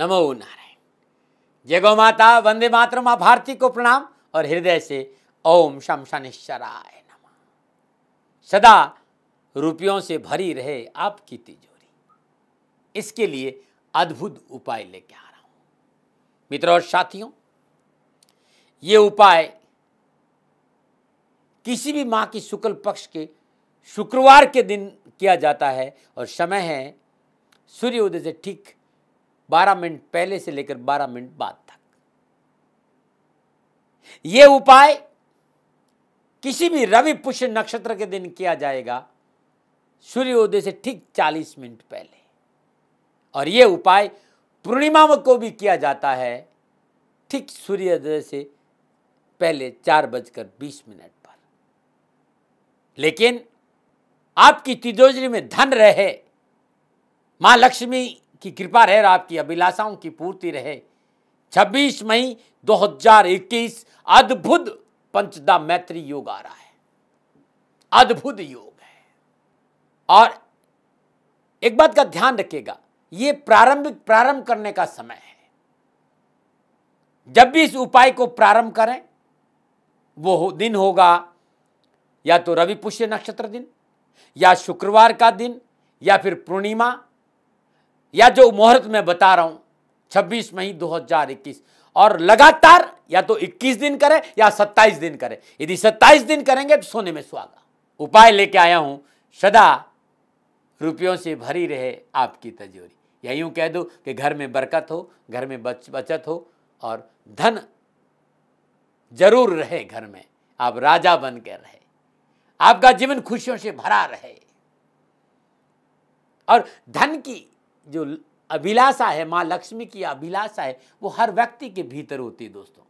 नमो नारायण जय गौ माता वंदे मातर माँ भारती को प्रणाम और हृदय से ओम शम शनिश्चराय नम सदा रुपयों से भरी रहे आपकी तिजोरी इसके लिए अद्भुत उपाय लेके आ रहा हूं मित्रों और साथियों ये उपाय किसी भी माँ की शुक्ल पक्ष के शुक्रवार के दिन किया जाता है और समय है सूर्य उदय से ठीक 12 मिनट पहले से लेकर 12 मिनट बाद तक यह उपाय किसी भी रवि पुष्य नक्षत्र के दिन किया जाएगा सूर्योदय से ठीक 40 मिनट पहले और यह उपाय पूर्णिमा को भी किया जाता है ठीक सूर्योदय से पहले चार बजकर बीस मिनट पर लेकिन आपकी तिजोजरी में धन रहे मां लक्ष्मी की कृपा रहे आपकी अभिलाषाओं की पूर्ति रहे 26 मई 2021 अद्भुत पंचदा मैत्री योग आ रहा है अद्भुत योग है और एक बात का ध्यान रखिएगा यह प्रारंभिक प्रारंभ करने का समय है जब भी इस उपाय को प्रारंभ करें वो दिन होगा या तो रवि पुष्य नक्षत्र दिन या शुक्रवार का दिन या फिर पूर्णिमा या जो मुहूर्त में बता रहा हूं 26 मई 2021 और लगातार या तो 21 दिन करें या 27 दिन करें यदि 27 दिन करेंगे तो सोने में सुहागा उपाय लेके आया हूं सदा रुपयों से भरी रहे आपकी तजोरी या यूं कह दो कि घर में बरकत हो घर में बच बचत हो और धन जरूर रहे घर में आप राजा बन के रहे आपका जीवन खुशियों से भरा रहे और धन की जो अभिलाषा है माँ लक्ष्मी की अभिलाषा है वो हर व्यक्ति के भीतर होती है दोस्तों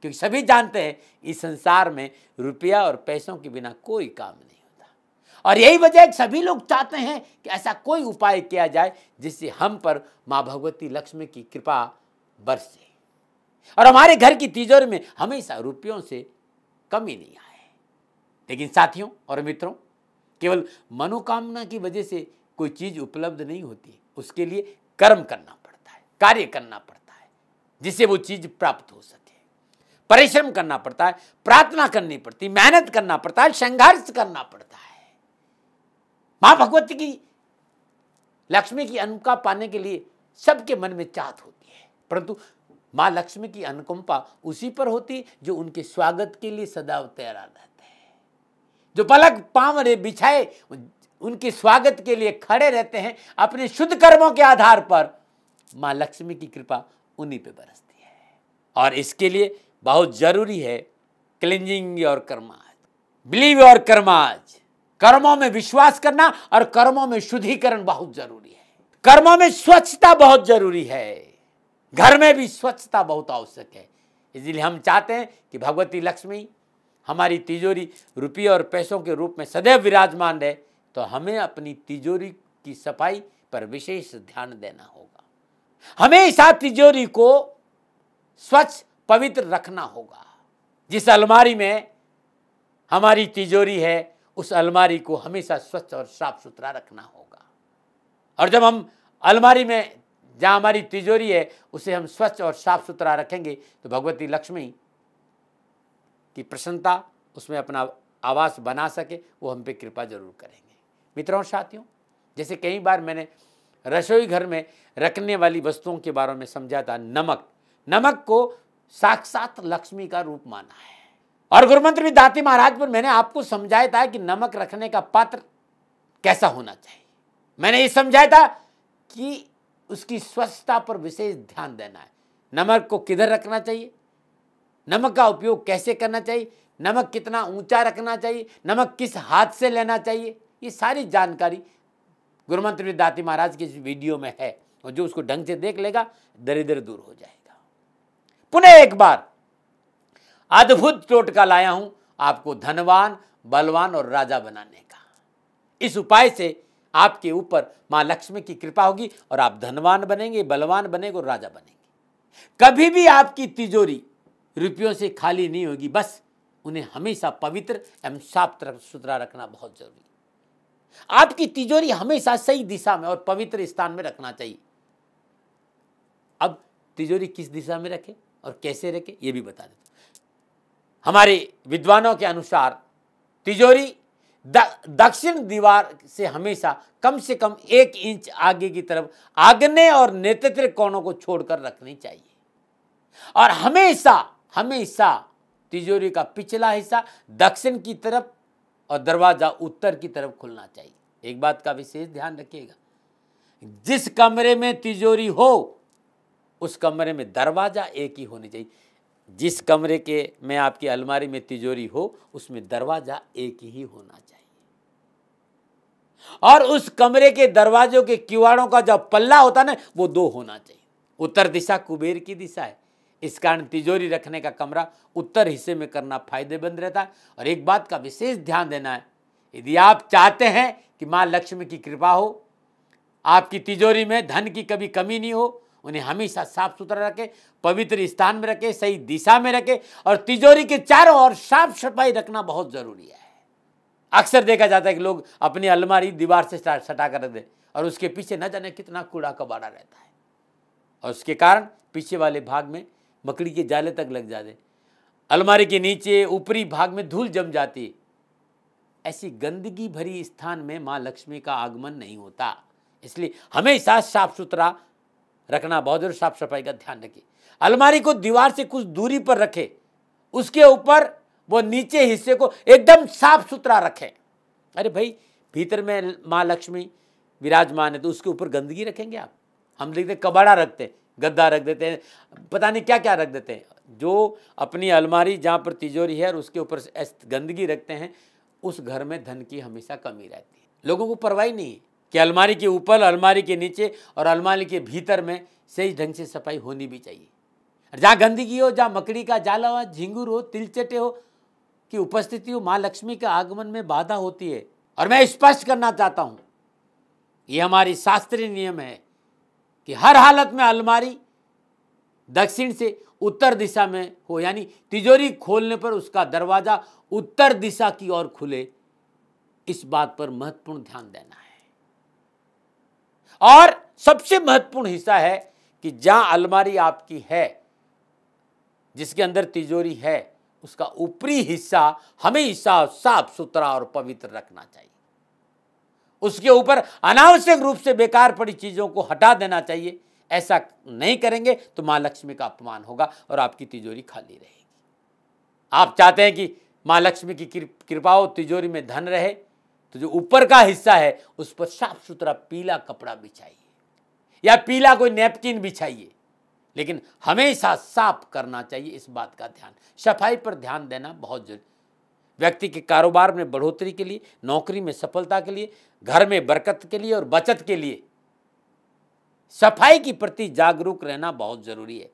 क्योंकि सभी जानते हैं इस संसार में रुपया और पैसों के बिना कोई काम नहीं होता और यही वजह सभी लोग चाहते हैं कि ऐसा कोई उपाय किया जाए जिससे हम पर माँ भगवती लक्ष्मी की कृपा बरसे और हमारे घर की तिजोरी में हमेशा रुपयों से कमी नहीं आए लेकिन साथियों और मित्रों केवल मनोकामना की वजह से कोई चीज़ उपलब्ध नहीं होती उसके लिए कर्म करना पड़ता है कार्य करना पड़ता है जिससे वो चीज़ प्राप्त हो सके परिश्रम करना पड़ता है प्रार्थना करनी पड़ती मेहनत करना पड़ता है संघर्ष करना पड़ता है मां भगवती की लक्ष्मी की अनुका पाने के लिए सबके मन में चाहत होती है परंतु माँ लक्ष्मी की अनुकंपा उसी पर होती जो उनके स्वागत के लिए सदा तैयार रहते हैं जो पलक पावरे बिछाए उनके स्वागत के लिए खड़े रहते हैं अपने शुद्ध कर्मों के आधार पर मां लक्ष्मी की कृपा उन्हीं पे बरसती है और इसके लिए बहुत जरूरी है क्लिंजिंग योर कर्माज बिलीव और कर्माज कर्मों में विश्वास करना और कर्मों में शुद्धिकरण बहुत जरूरी है कर्मों में स्वच्छता बहुत जरूरी है घर में भी स्वच्छता बहुत आवश्यक है इसलिए हम चाहते हैं कि भगवती लक्ष्मी हमारी तिजोरी रुपये और पैसों के रूप में सदैव विराजमान रहे तो हमें अपनी तिजोरी की सफाई पर विशेष ध्यान देना होगा हमेशा तिजोरी को स्वच्छ पवित्र रखना होगा जिस अलमारी में हमारी तिजोरी है उस अलमारी को हमेशा स्वच्छ और साफ सुथरा रखना होगा और जब हम अलमारी में जहाँ हमारी तिजोरी है उसे हम स्वच्छ और साफ सुथरा रखेंगे तो भगवती लक्ष्मी की प्रसन्नता उसमें अपना आवास बना सके वो हम पे कृपा जरूर करेंगे मित्रों साथियों जैसे कई बार मैंने रसोई घर में रखने वाली वस्तुओं के बारे में था नमक नमक को साक्षात लक्ष्मी का रूप माना है और गुरुमंत्र दाती महाराज पर मैंने आपको समझाया था कि नमक रखने का पात्र कैसा होना चाहिए मैंने ये समझाया था कि उसकी स्वच्छता पर विशेष ध्यान देना है नमक को किधर रखना चाहिए नमक का उपयोग कैसे करना चाहिए नमक कितना ऊंचा रखना चाहिए नमक किस हाथ से लेना चाहिए ये सारी जानकारी गुरु मंत्र महाराज के वीडियो में है और जो उसको ढंग से देख लेगा दरिद्र दूर हो जाएगा पुनः एक बार अद्भुत टोटका लाया हूं आपको धनवान बलवान और राजा बनाने का इस उपाय से आपके ऊपर मां लक्ष्मी की कृपा होगी और आप धनवान बनेंगे बलवान बनेंगे और राजा बनेंगे कभी भी आपकी तिजोरी रुपयों से खाली नहीं होगी बस उन्हें हमेशा पवित्र एवं साफ सुथरा रखना बहुत जरूरी आपकी तिजोरी हमेशा सही दिशा में और पवित्र स्थान में रखना चाहिए अब तिजोरी किस दिशा में रखें और कैसे रखें ये भी बता देता हमारे विद्वानों के अनुसार तिजोरी दक्षिण दीवार से हमेशा कम से कम एक इंच आगे की तरफ आग्नेय और नेतृत्व कोणों को छोड़कर रखनी चाहिए और हमेशा हमेशा तिजोरी का पिछला हिस्सा दक्षिण की तरफ और दरवाज़ा उत्तर की तरफ खुलना चाहिए एक बात का विशेष ध्यान रखिएगा जिस कमरे में तिजोरी हो उस कमरे में दरवाज़ा एक ही होनी चाहिए जिस कमरे के में आपकी अलमारी में तिजोरी हो उसमें दरवाज़ा एक ही होना चाहिए और उस कमरे के दरवाजों के किवाड़ों का जो पल्ला होता है ना वो दो होना चाहिए उत्तर दिशा कुबेर की दिशा है इस कारण तिजोरी रखने का कमरा उत्तर हिस्से में करना फायदेमंद रहता है और एक बात का विशेष ध्यान देना है यदि आप चाहते हैं कि माँ लक्ष्मी की कृपा हो आपकी तिजोरी में धन की कभी कमी नहीं हो उन्हें हमेशा साफ सुथरा रखें पवित्र स्थान में रखें सही दिशा में रखें और तिजोरी के चारों ओर साफ सफाई रखना बहुत ज़रूरी है अक्सर देखा जाता है कि लोग अपनी अलमारी दीवार से सटा कर दें और उसके पीछे न जाने कितना कूड़ा कबाड़ा रहता है और उसके कारण पीछे वाले भाग में मकड़ी के जाले तक लग जाते अलमारी के नीचे ऊपरी भाग में धूल जम जाती ऐसी गंदगी भरी स्थान में माँ लक्ष्मी का आगमन नहीं होता इसलिए हमेशा साफ सुथरा रखना बहुत जरूर साफ सफाई का ध्यान रखें अलमारी को दीवार से कुछ दूरी पर रखें उसके ऊपर वो नीचे हिस्से को एकदम साफ सुथरा रखें अरे भाई भीतर में माँ लक्ष्मी विराजमान है तो उसके ऊपर गंदगी रखेंगे आप हम देखते कबाड़ा रखते हैं गद्दा रख देते हैं पता नहीं क्या क्या रख देते हैं जो अपनी अलमारी जहाँ पर तिजोरी है और उसके ऊपर गंदगी रखते हैं उस घर में धन की हमेशा कमी रहती है लोगों को परवाही नहीं है कि अलमारी के ऊपर अलमारी के नीचे और अलमारी के भीतर में सही ढंग से सफाई होनी भी चाहिए जहाँ गंदगी हो जहाँ मकड़ी का जाला हो झिंगुर हो तिलचटे हो की उपस्थिति हो माँ लक्ष्मी के आगमन में बाधा होती है और मैं स्पष्ट करना चाहता हूँ ये हमारी शास्त्रीय नियम है कि हर हालत में अलमारी दक्षिण से उत्तर दिशा में हो यानी तिजोरी खोलने पर उसका दरवाज़ा उत्तर दिशा की ओर खुले इस बात पर महत्वपूर्ण ध्यान देना है और सबसे महत्वपूर्ण हिस्सा है कि जहां अलमारी आपकी है जिसके अंदर तिजोरी है उसका ऊपरी हिस्सा हमेशा साफ सुथरा और पवित्र रखना चाहिए उसके ऊपर अनावश्यक रूप से बेकार पड़ी चीज़ों को हटा देना चाहिए ऐसा नहीं करेंगे तो माँ लक्ष्मी का अपमान होगा और आपकी तिजोरी खाली रहेगी आप चाहते हैं कि माँ लक्ष्मी की कृपा हो तिजोरी में धन रहे तो जो ऊपर का हिस्सा है उस पर साफ सुथरा पीला कपड़ा बिछाइए या पीला कोई नेपकिन बिछाइए लेकिन हमेशा साफ करना चाहिए इस बात का ध्यान सफाई पर ध्यान देना बहुत जरूरी व्यक्ति के कारोबार में बढ़ोतरी के लिए नौकरी में सफलता के लिए घर में बरकत के लिए और बचत के लिए सफाई के प्रति जागरूक रहना बहुत जरूरी है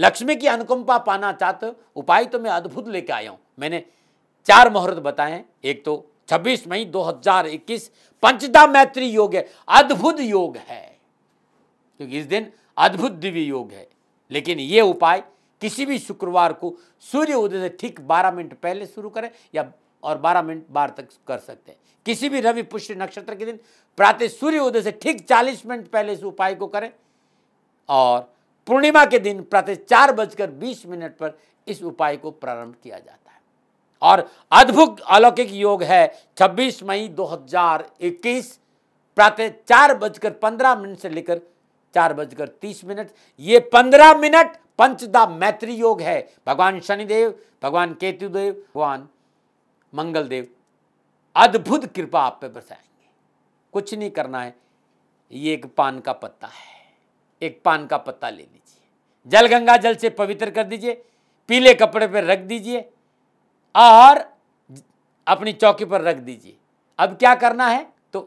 लक्ष्मी की अनुकंपा पाना चाहते हो उपाय तो मैं अद्भुत लेकर आया हूं मैंने चार मुहूर्त बताए एक तो 26 मई 2021 पंचदा मैत्री योग है अद्भुत योग है क्योंकि इस दिन अद्भुत दिव्य योग है लेकिन यह उपाय किसी भी शुक्रवार को सूर्य उदय से ठीक 12 मिनट पहले शुरू करें या और 12 मिनट बार तक कर सकते हैं किसी भी रवि पुष्य नक्षत्र के दिन प्रातः सूर्य उदय से ठीक 40 मिनट पहले इस उपाय को करें और पूर्णिमा के दिन प्रातः चार बजकर बीस मिनट पर इस उपाय को प्रारंभ किया जाता है और अद्भुत अलौकिक योग है 26 मई 2021 प्रातः चार बजकर पंद्रह मिनट से लेकर चार बजकर तीस मिनट ये पंद्रह मिनट पंचदा मैत्री योग है भगवान शनिदेव भगवान केतुदेव भगवान मंगलदेव अद्भुत कृपा आप पे बरसाएंगे कुछ नहीं करना है ये एक पान का पत्ता है एक पान का पत्ता ले लीजिए जल गंगा जल से पवित्र कर दीजिए पीले कपड़े पर रख दीजिए और अपनी चौकी पर रख दीजिए अब क्या करना है तो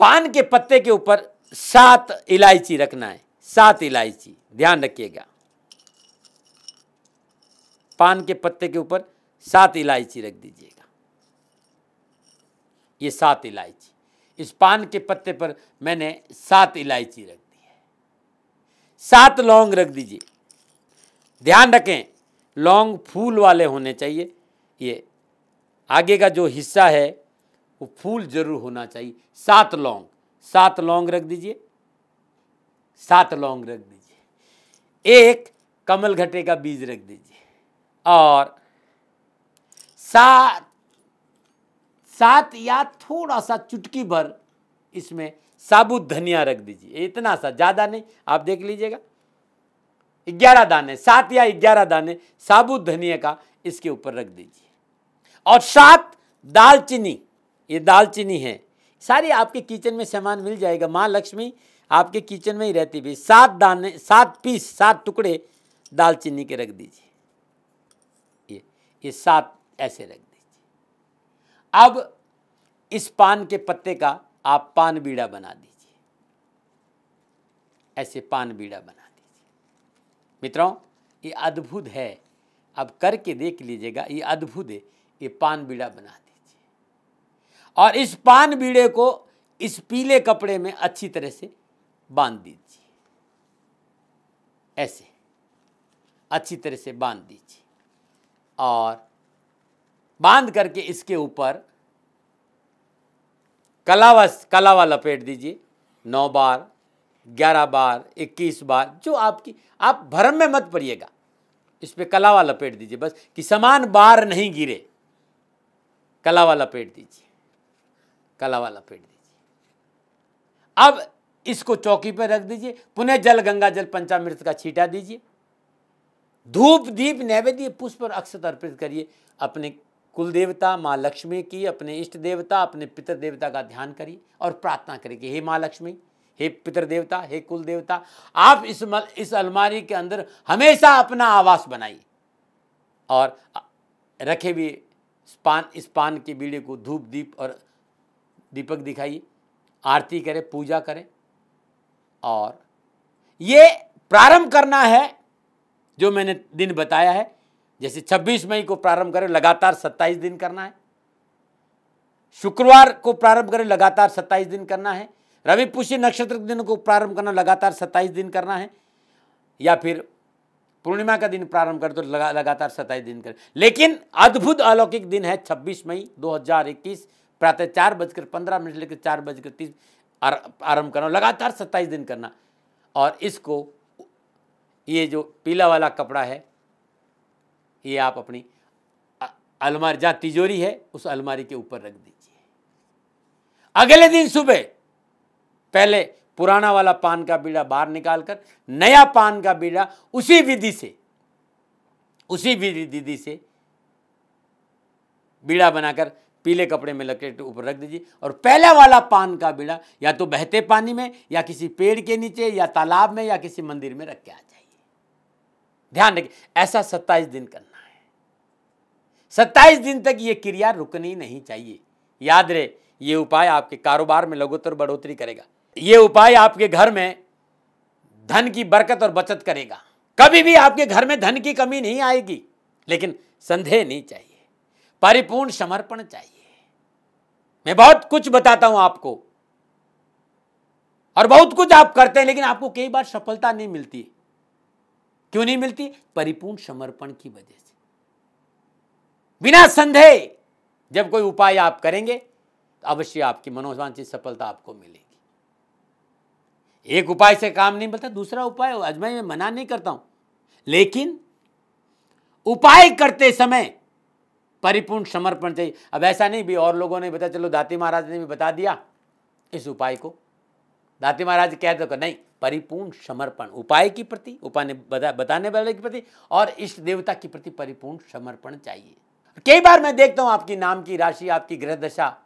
पान के पत्ते के ऊपर सात इलायची रखना है सात इलायची ध्यान रखिएगा पान के पत्ते के ऊपर सात इलायची रख दीजिएगा ये सात इलायची इस पान के पत्ते पर मैंने सात इलायची रख दी है सात लौंग रख दीजिए ध्यान रखें लौंग फूल वाले होने चाहिए ये आगे का जो हिस्सा है वो फूल जरूर होना चाहिए सात लौंग सात लौंग रख दीजिए सात लौंग रख दीजिए एक कमल घटे का बीज रख दीजिए और सात सात या थोड़ा सा चुटकी भर इसमें साबुत धनिया रख दीजिए इतना सा ज़्यादा नहीं आप देख लीजिएगा ग्यारह दाने सात या ग्यारह दाने साबुत धनिया का इसके ऊपर रख दीजिए और सात दालचीनी ये दालचीनी है सारी आपके किचन में सामान मिल जाएगा माँ लक्ष्मी आपके किचन में ही रहती भी सात दाने सात पीस सात टुकड़े दालचीनी के रख दीजिए ये ये सात ऐसे रख दीजिए अब इस पान के पत्ते का आप पान बीड़ा बना दीजिए ऐसे पान बीड़ा बना दीजिए मित्रों ये अद्भुत है अब करके देख लीजिएगा ये अद्भुत है ये पान बीड़ा बना दीजिए और इस पान बीड़े को इस पीले कपड़े में अच्छी तरह से बांध दीजिए ऐसे अच्छी तरह से बांध दीजिए और बांध करके इसके ऊपर कलावा कलावा लपेट दीजिए नौ बार ग्यारह बार इक्कीस बार जो आपकी आप भरम में मत पड़िएगा इस पर कलावा लपेट दीजिए बस कि समान बार नहीं गिरे कलावा लपेट दीजिए कलावा लपेट दीजिए अब इसको चौकी पर रख दीजिए पुनः जल गंगा जल पंचामृत का छीटा दीजिए धूप दीप नैवेद्य पुष्प और अक्षत अर्पित करिए अपने कुल देवता माँ लक्ष्मी की अपने इष्ट देवता अपने पितर देवता का ध्यान करिए और प्रार्थना करिए कि हे माँ लक्ष्मी हे पितर देवता हे कुल देवता आप इस मल, इस अलमारी के अंदर हमेशा अपना आवास बनाइए और रखे हुए पान इस पान के बीड़े को धूप दीप और दीपक दिखाइए आरती करें पूजा करें और ये प्रारंभ करना है जो मैंने दिन बताया है जैसे 26 मई को प्रारंभ करें लगातार 27 दिन करना है शुक्रवार को प्रारंभ करें लगातार 27 दिन करना है रवि पुष्य नक्षत्र के दिन को प्रारंभ करना लगातार 27 दिन करना है या फिर पूर्णिमा का दिन प्रारंभ कर तो लगा, लगातार सत्ताईस दिन कर लेकिन अद्भुत अलौकिक दिन है 26 मई 2021 प्रातः चार बजकर पंद्रह मिनट लेकर चार बजकर तीस आरंभ करना लगातार सत्ताईस दिन करना और इसको ये जो पीला वाला कपड़ा है ये आप अपनी अलमारी जहाँ तिजोरी है उस अलमारी के ऊपर रख दीजिए अगले दिन सुबह पहले पुराना वाला पान का बीड़ा बाहर निकालकर नया पान का बीड़ा उसी विधि से उसी विधि से बीड़ा बनाकर पीले कपड़े में लपेट ऊपर रख दीजिए और पहला वाला पान का बीड़ा या तो बहते पानी में या किसी पेड़ के नीचे या तालाब में या किसी मंदिर में रख के आ जाइए ध्यान रखिए ऐसा सत्ताईस दिन करना सत्ताईस दिन तक ये क्रिया रुकनी नहीं चाहिए याद रहे ये उपाय आपके कारोबार में लघुतर बढ़ोतरी करेगा ये उपाय आपके घर में धन की बरकत और बचत करेगा कभी भी आपके घर में धन की कमी नहीं आएगी लेकिन संदेह नहीं चाहिए परिपूर्ण समर्पण चाहिए मैं बहुत कुछ बताता हूं आपको और बहुत कुछ आप करते हैं लेकिन आपको कई बार सफलता नहीं मिलती क्यों नहीं मिलती परिपूर्ण समर्पण की वजह से बिना संदेह जब कोई उपाय आप करेंगे तो अवश्य आपकी मनोवांछित सफलता आपको मिलेगी एक उपाय से काम नहीं मिलता दूसरा उपाय अजमाई में मना नहीं करता हूं लेकिन उपाय करते समय परिपूर्ण समर्पण चाहिए अब ऐसा नहीं भी और लोगों ने बताया चलो दाती महाराज ने भी बता दिया इस उपाय को दाती महाराज कह दो नहीं परिपूर्ण समर्पण उपाय की प्रति उपाय बता, बताने वाले के प्रति और इष्ट देवता के प्रति परिपूर्ण समर्पण चाहिए कई बार मैं देखता हूं आपकी नाम की राशि आपकी ग्रह दशा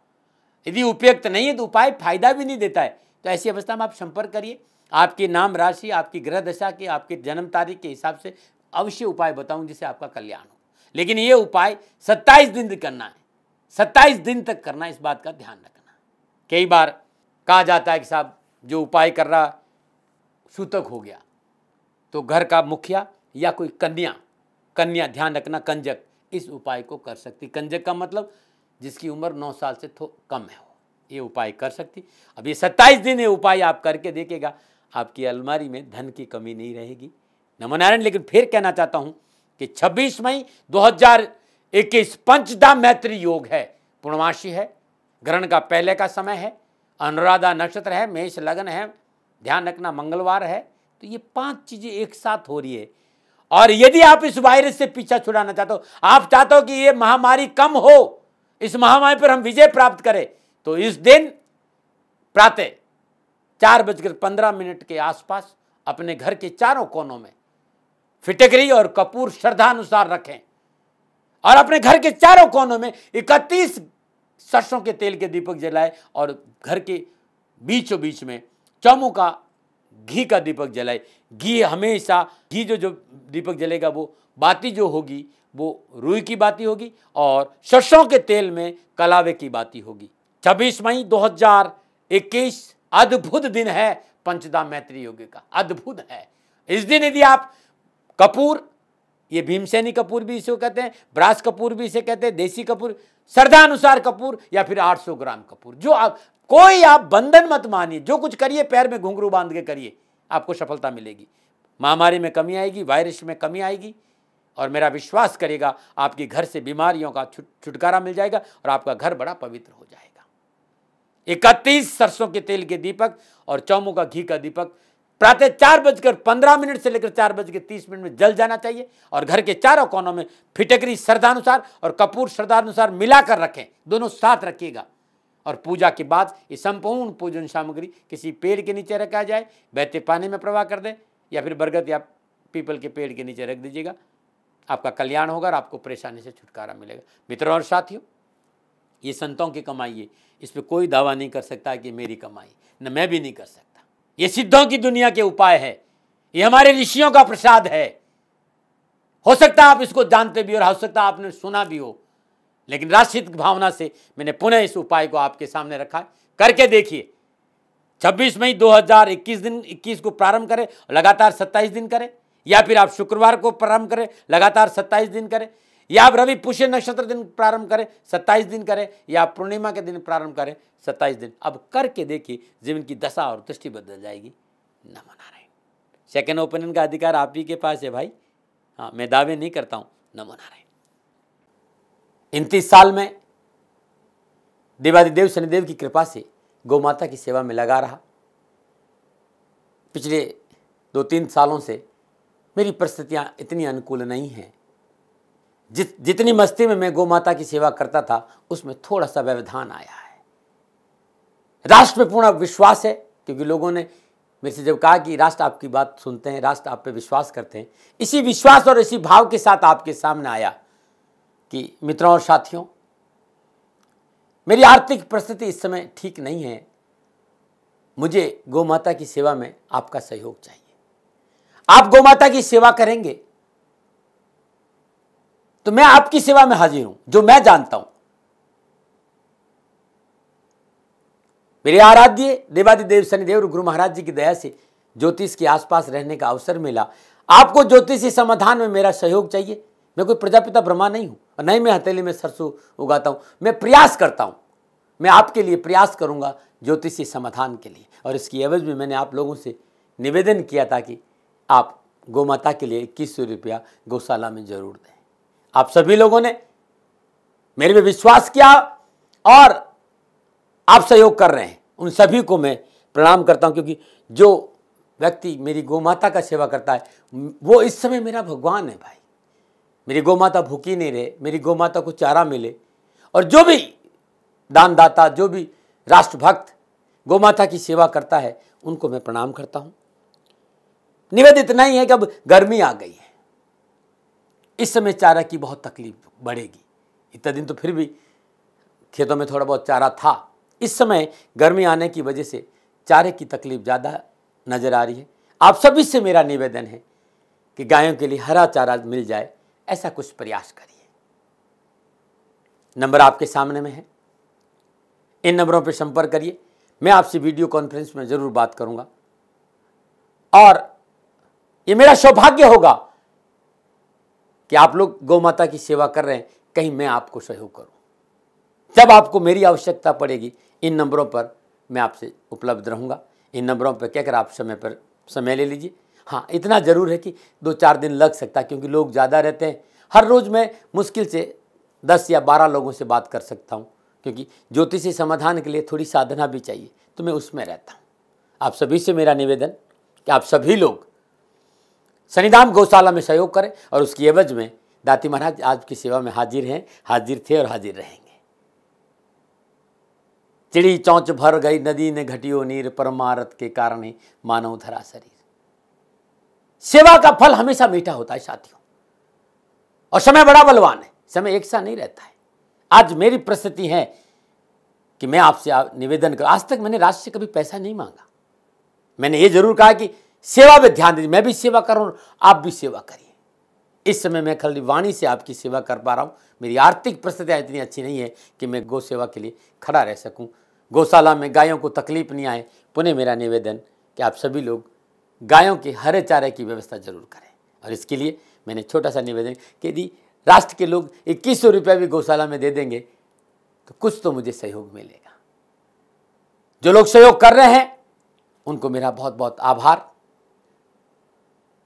यदि उपयुक्त नहीं है तो उपाय फायदा भी नहीं देता है तो ऐसी अवस्था में आप संपर्क करिए आपके नाम राशि आपकी ग्रह दशा के आपके जन्म तारीख के हिसाब से अवश्य उपाय बताऊं जिससे आपका कल्याण हो लेकिन ये उपाय 27 दिन तक करना है 27 दिन तक करना है इस बात का ध्यान रखना कई बार कहा जाता है कि साहब जो उपाय कर रहा सूतक हो गया तो घर का मुखिया या कोई कन्या कन्या ध्यान रखना कंजक इस उपाय को कर सकती कंजक का मतलब जिसकी उम्र नौ साल से कम है ये उपाय कर सकती अब ये सत्ताईस दिन ये उपाय आप करके देखेगा आपकी अलमारी में धन की कमी नहीं रहेगी नमनारायण लेकिन फिर कहना चाहता हूँ कि 26 मई 2021 पंचदा मैत्री योग है पूर्णमासी है ग्रहण का पहले का समय है अनुराधा नक्षत्र है मेष लगन है ध्यान रखना मंगलवार है तो ये पांच चीज़ें एक साथ हो रही है और यदि आप इस वायरस से पीछा छुड़ाना चाहते हो आप चाहते हो कि ये महामारी कम हो इस महामारी पर हम विजय प्राप्त करें तो इस दिन प्रातः चार बजकर पंद्रह मिनट के आसपास अपने घर के चारों कोनों में फिटकरी और कपूर श्रद्धानुसार रखें और अपने घर के चारों कोनों में इकतीस सरसों के तेल के दीपक जलाएं और घर के बीचों बीच में चौमू का घी का दीपक जलाए घी हमेशा घी जो जो दीपक जलेगा वो बाती जो होगी वो रुई की बाती होगी और सरसों के तेल में कलावे की बाती होगी छब्बीस मई 2021 अद्भुत दिन है पंचदा मैत्री योग का अद्भुत है इस दिन यदि आप कपूर ये भीमसेनी कपूर भी इसे कहते हैं ब्रास कपूर भी इसे कहते हैं देसी कपूर श्रद्धानुसार कपूर या फिर 800 ग्राम कपूर जो आप कोई आप बंधन मत मानिए जो कुछ करिए पैर में घुंघरू बांध के करिए आपको सफलता मिलेगी महामारी में कमी आएगी वायरस में कमी आएगी और मेरा विश्वास करेगा आपके घर से बीमारियों का छुटकारा मिल जाएगा और आपका घर बड़ा पवित्र हो जाएगा इकतीस सरसों के तेल के दीपक और चौमू का घी का दीपक प्रातः चार बजकर पंद्रह मिनट से लेकर चार बजकर तीस मिनट में जल जाना चाहिए और घर के चारों कोनों में फिटकरी श्रद्धानुसार और कपूर श्रद्धानुसार मिलाकर रखें दोनों साथ रखिएगा और पूजा के बाद ये संपूर्ण पूजन सामग्री किसी पेड़ के नीचे रखा जाए बहते पानी में प्रवाह कर दे या फिर बरगद या पीपल के पेड़ के नीचे रख दीजिएगा आपका कल्याण होगा और आपको परेशानी से छुटकारा मिलेगा मित्रों और साथियों ये संतों की कमाई है इस पर कोई दावा नहीं कर सकता कि मेरी कमाई न मैं भी नहीं कर सकता ये सिद्धों की दुनिया के उपाय है ये हमारे ऋषियों का प्रसाद है हो सकता है आप इसको जानते भी हो और हो सकता है आपने सुना भी हो लेकिन राष्ट्रहित भावना से मैंने पुनः इस उपाय को आपके सामने रखा है करके देखिए 26 मई 2021 दिन 21 को प्रारंभ करें लगातार 27 दिन करें या फिर आप शुक्रवार को प्रारंभ करें लगातार 27 दिन करें या आप रवि पुष्य नक्षत्र दिन प्रारंभ करें 27 दिन करें या आप पूर्णिमा के दिन प्रारंभ करें 27 दिन अब करके देखिए जीवन की दशा और दृष्टि बदल जाएगी नमो रहे सेकेंड ओपिनियन का अधिकार आप ही के पास है भाई हाँ मैं दावे नहीं करता हूँ नमो रहे इन तीस साल में देवादिदेव शनिदेव की कृपा से गौ माता की सेवा में लगा रहा पिछले दो तीन सालों से मेरी परिस्थितियाँ इतनी अनुकूल नहीं हैं जित जितनी मस्ती में मैं गौ माता की सेवा करता था उसमें थोड़ा सा व्यवधान आया है राष्ट्र में पूर्ण विश्वास है क्योंकि लोगों ने मेरे से जब कहा कि राष्ट्र आपकी बात सुनते हैं राष्ट्र आप पे विश्वास करते हैं इसी विश्वास और इसी भाव के साथ आपके सामने आया कि मित्रों और साथियों मेरी आर्थिक परिस्थिति इस समय ठीक नहीं है मुझे गौमाता की सेवा में आपका सहयोग चाहिए आप माता की सेवा करेंगे तो मैं आपकी सेवा में हाजिर हूं जो मैं जानता हूं मेरे आराध्य देवादि देव शनिदेव और गुरु महाराज जी की दया से ज्योतिष के आसपास रहने का अवसर मिला आपको ज्योतिषी समाधान में मेरा सहयोग चाहिए मैं कोई प्रजापिता ब्रह्मा नहीं हूं और नहीं मैं हथेली में सरसों उगाता हूँ मैं प्रयास करता हूँ मैं आपके लिए प्रयास करूँगा ज्योतिषी समाधान के लिए और इसकी एवज में मैंने आप लोगों से निवेदन किया था कि आप गौमाता के लिए इक्कीस सौ रुपया गौशाला में जरूर दें आप सभी लोगों ने मेरे में विश्वास किया और आप सहयोग कर रहे हैं उन सभी को मैं प्रणाम करता हूँ क्योंकि जो व्यक्ति मेरी माता का सेवा करता है वो इस समय मेरा भगवान है भाई मेरी गौ माता भूखी नहीं रहे मेरी गौ माता को चारा मिले और जो भी दानदाता जो भी राष्ट्रभक्त गौ माता की सेवा करता है उनको मैं प्रणाम करता हूँ निवेद इतना ही है कि अब गर्मी आ गई है इस समय चारा की बहुत तकलीफ बढ़ेगी इतना दिन तो फिर भी खेतों में थोड़ा बहुत चारा था इस समय गर्मी आने की वजह से चारे की तकलीफ ज़्यादा नज़र आ रही है आप सभी से मेरा निवेदन है कि गायों के लिए हरा चारा मिल जाए ऐसा कुछ प्रयास करिए नंबर आपके सामने में है इन नंबरों पर संपर्क करिए मैं आपसे वीडियो कॉन्फ्रेंस में ज़रूर बात करूंगा और ये मेरा सौभाग्य होगा कि आप लोग गौ माता की सेवा कर रहे हैं कहीं मैं आपको सहयोग करूं जब आपको मेरी आवश्यकता पड़ेगी इन नंबरों पर मैं आपसे उपलब्ध रहूंगा इन नंबरों पर कहकर आप समय पर समय ले लीजिए हाँ इतना ज़रूर है कि दो चार दिन लग सकता है क्योंकि लोग ज़्यादा रहते हैं हर रोज़ मैं मुश्किल से दस या बारह लोगों से बात कर सकता हूँ क्योंकि ज्योतिषी समाधान के लिए थोड़ी साधना भी चाहिए तो मैं उसमें रहता हूँ आप सभी से मेरा निवेदन कि आप सभी लोग शनिधाम गौशाला में सहयोग करें और उसकी एवज में दाती महाराज आपकी सेवा में हाजिर हैं हाजिर थे और हाजिर रहेंगे चिड़ी चौंच भर गई नदी ने घटियो नीर परमारत के कारण ही मानव धरा शरीर सेवा का फल हमेशा मीठा होता है साथियों और समय बड़ा बलवान है समय एक सा नहीं रहता है आज मेरी परिस्थिति है कि मैं आपसे आप निवेदन कर आज तक मैंने राष्ट्र से कभी पैसा नहीं मांगा मैंने ये जरूर कहा कि सेवा पे ध्यान दीजिए मैं भी सेवा कर रहा हूं आप भी सेवा करिए इस समय मैं खाली वाणी से आपकी सेवा कर पा रहा हूँ मेरी आर्थिक परिस्थितियाँ इतनी अच्छी नहीं है कि मैं गौ सेवा के लिए खड़ा रह सकूँ गौशाला में गायों को तकलीफ नहीं आए पुनः मेरा निवेदन कि आप सभी लोग गायों के हरे चारे की व्यवस्था जरूर करें और इसके लिए मैंने छोटा सा निवेदन कि यदि राष्ट्र के लोग इक्कीस सौ रुपया भी गौशाला में दे देंगे तो कुछ तो मुझे सहयोग मिलेगा जो लोग सहयोग कर रहे हैं उनको मेरा बहुत बहुत आभार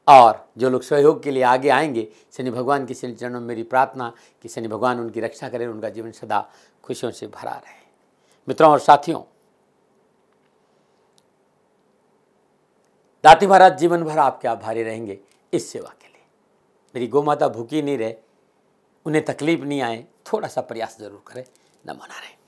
और जो लोग सहयोग के लिए आगे आएंगे शनि भगवान के शनि चरणों में मेरी प्रार्थना कि शनि भगवान उनकी रक्षा करें उनका जीवन सदा खुशियों से भरा रहे मित्रों और साथियों दाती महाराज जीवन भर आपके आभारी रहेंगे इस सेवा के लिए मेरी गोमाता भूखी नहीं रहे उन्हें तकलीफ नहीं आए थोड़ा सा प्रयास जरूर करें न मना रहे